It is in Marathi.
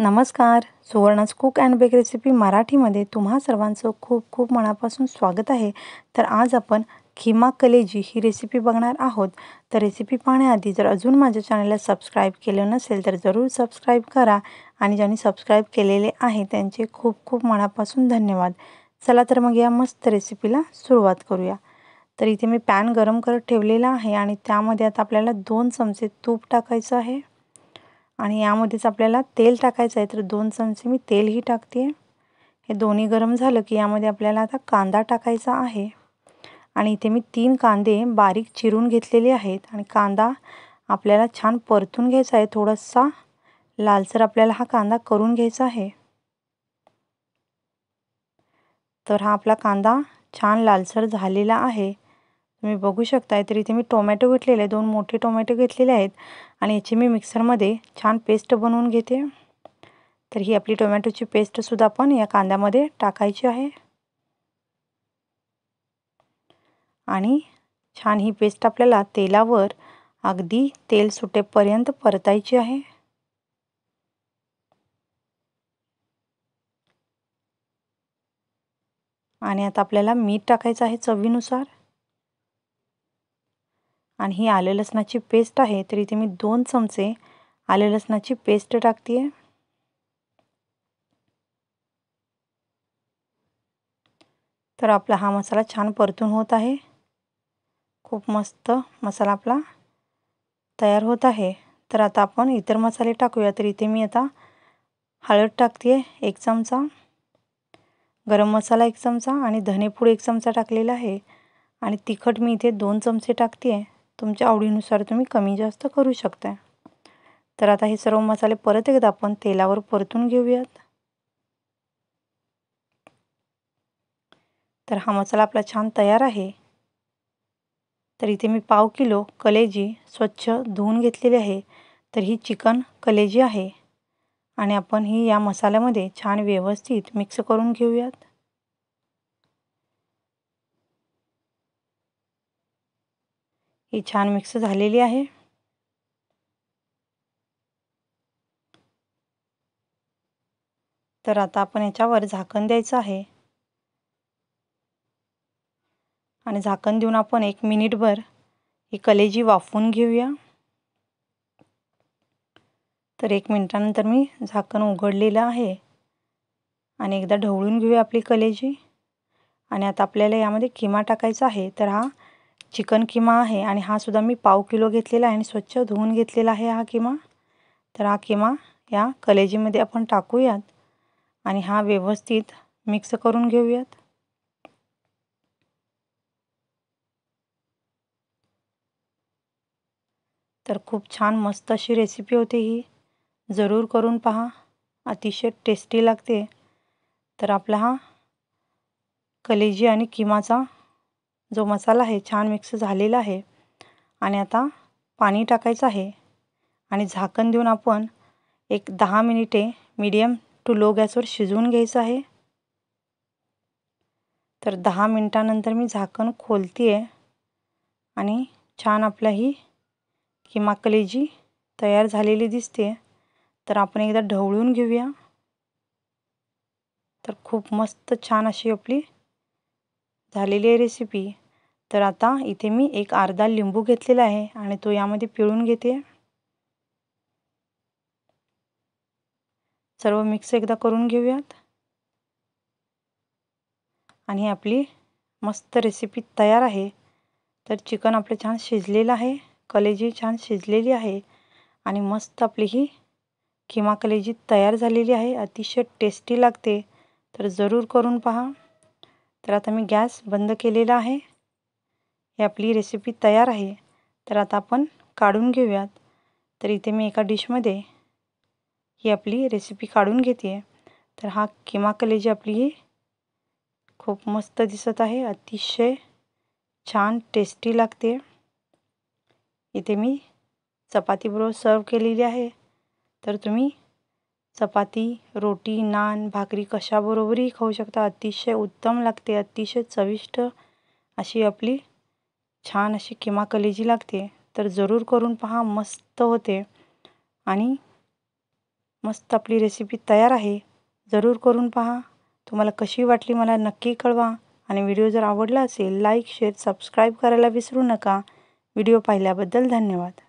नमस्कार Suvarna's cook and bake recipe मराठीमध्ये तुम्हा सर्वांचं खूप खूप मनापासून स्वागत आहे तर आज आपण खिमा कलेजी ही रेसिपी बघणार आहोत तर रेसिपी पाहण्याआधी जर अजून माझ्या चॅनलला सबस्क्राईब केलं नसेल तर जरूर सबस्क्राईब करा आणि ज्यांनी सबस्क्राईब केलेले आहे त्यांचे खूप खूप मनापासून धन्यवाद चला तर मग या मस्त रेसिपीला सुरुवात करूया तर इथे मी पॅन गरम करत ठेवलेला आहे आणि त्यामध्ये आता आपल्याला दोन चमचे तूप टाकायचं आहे आणि यामध्येच आपल्याला तेल टाकायचं आहे तर दोन चमचे मी तेलही टाकते आहे हे दोन्ही गरम झालं की यामध्ये आपल्याला आता कांदा टाकायचा आहे आणि इथे मी तीन कांदे बारीक चिरून घेतलेले आहेत आणि कांदा आपल्याला छान परतून घ्यायचा आहे थोडासा लालसर आपल्याला हा कांदा करून घ्यायचा आहे तर हा आपला कांदा छान लालसर झालेला आहे तुम्ही बघू शकताय तर इथे मी टोमॅटो घेतलेले दोन मोठे टोमॅटो घेतलेले आहेत आणि याची मी मिक्सरमध्ये छान पेस्ट बनवून घेते तर ही आपली टोमॅटोची पेस्टसुद्धा आपण या कांद्यामध्ये टाकायची आहे आणि छान ही पेस्ट आपल्याला तेलावर अगदी तेल सुटेपर्यंत परतायची आहे आणि आता आपल्याला मीठ टाकायचं आहे चवीनुसार आणि ही आले लसणाची पेस्ट आहे तर इथे मी दोन चमचे आले लसणाची पेस्ट टाकते आहे तर आपला हा मसाला छान परतून होत आहे खूप मस्त मसाला आपला तयार होत आहे तर आता आपण इतर मसाले टाकूया तर इथे मी आता हळद टाकते आहे एक चमचा गरम मसाला एक चमचा आणि धनेपूड एक चमचा टाकलेला आहे आणि तिखट मी इथे दोन चमचे टाकते आहे तुमच्या आवडीनुसार तुम्ही कमी जास्त करू शकता तर आता हे सर्व मसाले परत एकदा आपण तेलावर परतून घेऊयात तर हा मसाला आपला छान तयार आहे तर इथे मी पाव किलो कलेजी स्वच्छ धुवून घेतलेली आहे तर ही चिकन कलेजी आहे आणि आपण ही या मसाल्यामध्ये छान व्यवस्थित मिक्स करून घेऊयात ही छान मिक्स झालेली आहे तर आता आपण याच्यावर झाकण द्यायचं आहे आणि झाकण देऊन आपण एक मिनिटभर ही कलेजी वाफवून घेऊया तर एक मिनिटानंतर मी झाकण उघडलेलं आहे आणि एकदा ढवळून घेऊया आपली कलेजी आणि आता आपल्याला यामध्ये किमा टाकायचा आहे तर हा चिकन किमा आहे आणि हा सुद्धा मी पाव किलो घेतलेला आहे आणि स्वच्छ धुवून घेतलेला आहे हा किमा तर हा किमा या कलेजीमध्ये आपण टाकूयात आणि हा व्यवस्थित मिक्स करून घेऊयात तर खूप छान मस्त अशी रेसिपी होते ही जरूर करून पहा अतिशय टेस्टी लागते तर आपला हा कलेजी आणि किमाचा जो मसाला आहे छान मिक्स झालेला आहे आणि आता पाणी टाकायचं आहे आणि झाकण देऊन आपण एक दहा मिनिटे मीडियम टू लो गॅसवर शिजवून घ्यायचं आहे तर दहा मिनटानंतर मी झाकण खोलते आहे आणि छान आपला ही किमा कलेजी तयार झालेली दिसते तर आपण एकदा ढवळून घेऊया तर खूप मस्त छान अशी आपली झालेली आहे रेसिपी तर आता इथे मी एक अर्धा लिंबू घेतलेला आहे आणि तो यामध्ये पिळून घेते सर्व मिक्स एकदा करून घेऊयात आणि आपली मस्त रेसिपी तयार आहे तर चिकन आपलं छान शिजलेलं आहे कलेजी छान शिजलेली आहे आणि मस्त आपली ही किमा कलेजी तयार झालेली आहे अतिशय टेस्टी लागते तर जरूर करून पहा तर आता मी गॅस बंद केलेला आहे ही आपली रेसिपी तयार आहे तर आता आपण काढून घेऊयात तर इथे मी एका डिशमध्ये ही आपली रेसिपी काढून घेते आहे तर हा किमा कलेजी आपली ही खूप मस्त दिसत आहे अतिशय छान टेस्टी लागते इथे मी चपातीबरोबर सर्व केलेली आहे तर तुम्ही चपाती रोटी नान भाकरी कशाबरोबरही खाऊ शकता अतिशय उत्तम लागते अतिशय चविष्ट अशी आपली छान अशी किमा कलेजी लागते तर जरूर करून पहा मस्त होते आणि मस्त आपली रेसिपी तयार आहे जरूर करून पहा तुम्हाला कशी वाटली मला नक्की कळवा आणि व्हिडिओ जर आवडला असेल लाईक शेअर सबस्क्राईब करायला विसरू नका व्हिडिओ पाहिल्याबद्दल धन्यवाद